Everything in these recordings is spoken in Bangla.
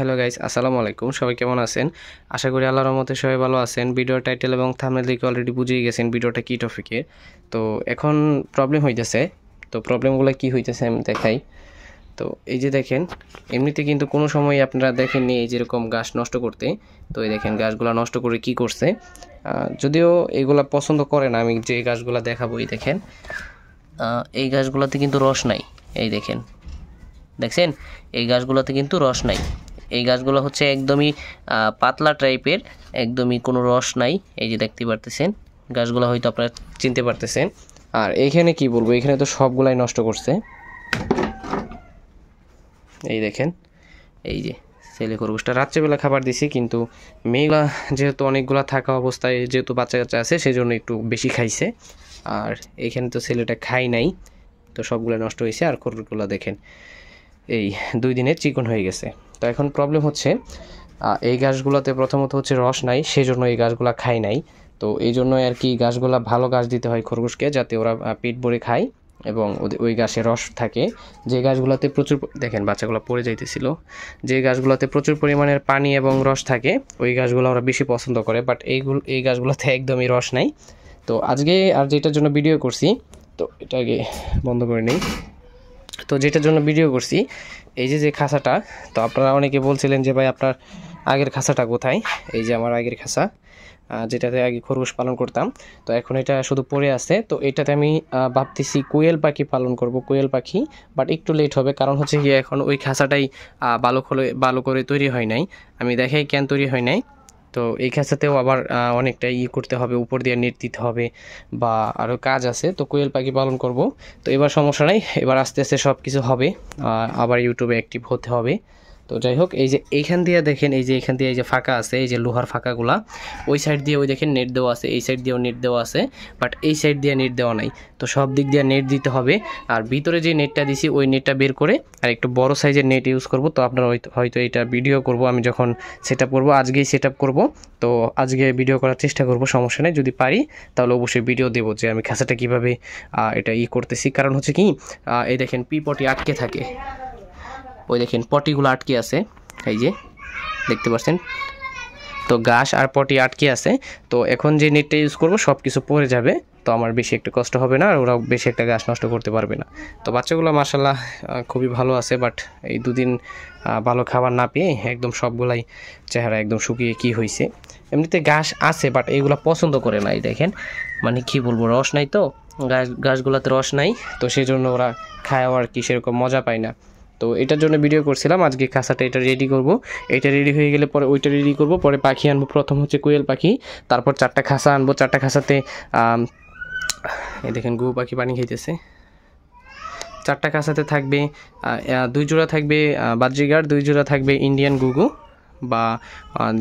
হ্যালো গাইস আসসালামু আলাইকুম সবাই কেমন আছেন আশা করি আল্লাহর মতে সবাই ভালো আছেন ভিডিওর টাইটেল এবং থামনেল দিকে অলরেডি বুঝিয়ে গেছেন ভিডিওটা কী টপিকের তো এখন প্রবলেম হইতেছে তো প্রবলেমগুলো কি হইতেছে আমি দেখাই তো এই যে দেখেন এমনিতে কিন্তু কোনো সময় আপনারা দেখেননি এই যেরকম গাছ নষ্ট করতে তো এই দেখেন গাছগুলো নষ্ট করে কি করছে যদিও এগুলা পছন্দ করে না আমি যে গাছগুলো দেখাবো এই দেখেন এই গাছগুলোতে কিন্তু রস নাই এই দেখেন দেখছেন এই গাছগুলোতে কিন্তু রস নাই এই গাছগুলো হচ্ছে একদমই পাতলা টাইপের একদমই কোনো রস নাই এই যে দেখতে পারতেছেন গাছগুলো হয়তো আপনারা চিনতে পারতেছেন আর এখানে কি বলবো এখানে তো সবগুলাই নষ্ট করছে এই দেখেন এই যে ছেলে খরগোশটা রাত্রেবেলা খাবার দিছি কিন্তু মেয়েগুলা যেহেতু অনেকগুলা থাকা অবস্থায় যেহেতু বাচ্চা কাচ্চা আছে সেই জন্য একটু বেশি খাইছে আর এখানে তো ছেলেটা খাই নাই তো সবগুলো নষ্ট হয়েছে আর খরগোশগুলো দেখেন এই দুই দিনে চিকন হয়ে গেছে তো এখন প্রবলেম হচ্ছে এই গাছগুলোতে প্রথমত হচ্ছে রস নাই সেজন্য এই গাছগুলা খায় নাই তো এই জন্য আর কি গাছগুলা ভালো গাছ দিতে হয় খরগোশকে যাতে ওরা পেট ভরে খায় এবং ওই গাছে রস থাকে যে গাছগুলোতে প্রচুর দেখেন বাচ্চাগুলো পড়ে যাইতেছিল যে গাছগুলোতে প্রচুর পরিমাণের পানি এবং রস থাকে ওই গাছগুলো ওরা বেশি পছন্দ করে বাট এইগুলো এই গাছগুলোতে একদমই রস নাই তো আজকে আর যেটার জন্য ভিডিও করছি তো এটাকে বন্ধ করে নিই তো যেটার জন্য ভিডিও করছি এই যে যে খাসাটা তো আপনারা অনেকে বলছিলেন যে ভাই আপনার আগের খাসাটা কোথায় এই যে আমার আগের খাসা যেটাতে আগে খরগোশ পালন করতাম তো এখন এটা শুধু পড়ে আছে তো এটাতে আমি ভাবতেছি কোয়েল পাখি পালন করব কোয়েল পাখি বাট একটু লেট হবে কারণ হচ্ছে গিয়ে এখন ওই খাসাটাই ভালো ভালো করে তৈরি হয় নাই আমি দেখাই কেন তৈরি হয় নাই তো এই খাঁচাতেও আবার অনেকটা ই করতে হবে উপর দিয়ে নেট দিতে হবে বা আরও কাজ আছে তো কোয়েল পাখি পালন করব তো এবার সমস্যা নাই এবার আস্তে আস্তে সব কিছু হবে আবার ইউটিউবে অ্যাক্টিভ হতে হবে তো যাই হোক এই যে এইখান দিয়ে দেখেন এই যে এখান দিয়ে এই যে ফাঁকা আছে এই যে লোহার ফাঁকাগুলা ওই সাইড দিয়ে ওই দেখেন নেট দেওয়া আছে এই সাইড দিয়েও নেট দেওয়া আছে বাট এই সাইড দিয়ে নেট দেওয়া নাই তো সব দিক দিয়ে নেট দিতে হবে আর ভিতরে যে নেটটা দিছি ওই নেটটা বের করে আর একটু বড় সাইজের নেট ইউজ করব তো আপনারা হয়তো এটা ভিডিও করব আমি যখন সেট আপ করবো আজকেই সেট আপ করবো তো আজকে ভিডিও করার চেষ্টা করব সমস্যা নেই যদি পারি তাহলে অবশ্যই ভিডিও দেবো যে আমি খাঁচাটা কীভাবে এটা ই করতেছি কারণ হচ্ছে কি এই দেখেন পিপটি আটকে থাকে ওই দেখেন পটিগুলো আটকে আছে এই যে দেখতে পাচ্ছেন তো গাছ আর পটি আটকে আছে তো এখন যে নেটটা ইউজ করবো সব কিছু পড়ে যাবে তো আমার বেশি একটা কষ্ট হবে না আর ওরা বেশি একটা গাছ নষ্ট করতে পারবে না তো বাচ্চাগুলো মার্শাল্লাহ খুবই ভালো আছে বাট এই দুদিন ভালো খাবার না পেয়ে একদম সবগুলাই চেহারা একদম শুকিয়ে কি হয়েছে এমনিতে গাছ আছে বাট এইগুলো পছন্দ করে না এই দেখেন মানে কি বলবো রস নাই তো গাছ গাছগুলোতে রস নাই তো সেই জন্য ওরা খায় আর কি সেরকম মজা পায় না তো এটার জন্য ভিডিও করছিলাম আজকে খাঁচাটা এটা রেডি করব এটা রেডি হয়ে গেলে পরে ওইটা রেডি করব পরে পাখি আনবো প্রথম হচ্ছে কোয়েল পাখি তারপর চারটা খাসা আনবো চারটা খাসাতে এই দেখেন গু পাখি পানি খেতেছে চারটা খাঁচাতে থাকবে দুই জোড়া থাকবে বাজ্রিগার দুই জোড়া থাকবে ইন্ডিয়ান গুগু বা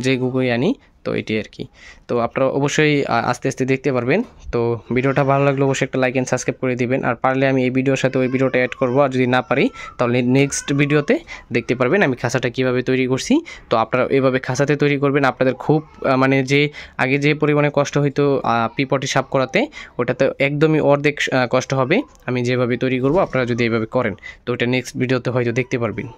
যে গুগুই আনি তো এটি আর কি তো আপনারা অবশ্যই আস্তে আস্তে দেখতে পারবেন তো ভিডিওটা ভালো লাগলে অবশ্যই একটা লাইক অ্যান্ড সাবস্ক্রাইব করে দিবেন আর পারলে আমি এই ভিডিওর সাথে ওই ভিডিওটা অ্যাড করবো আর যদি না পারি তাহলে নেক্সট ভিডিওতে দেখতে পারবেন আমি খাসাটা কিভাবে তৈরি করছি তো আপনারা এভাবে খাসাতে তৈরি করবেন আপনাদের খুব মানে যে আগে যে পরিমাণে কষ্ট হইতো পিপটি সাপ করাতে ওটাতে একদমই অর্ধেক কষ্ট হবে আমি যেভাবে তৈরি করব আপনারা যদি এইভাবে করেন তো ওটা নেক্সট ভিডিওতে হয়তো দেখতে পারবেন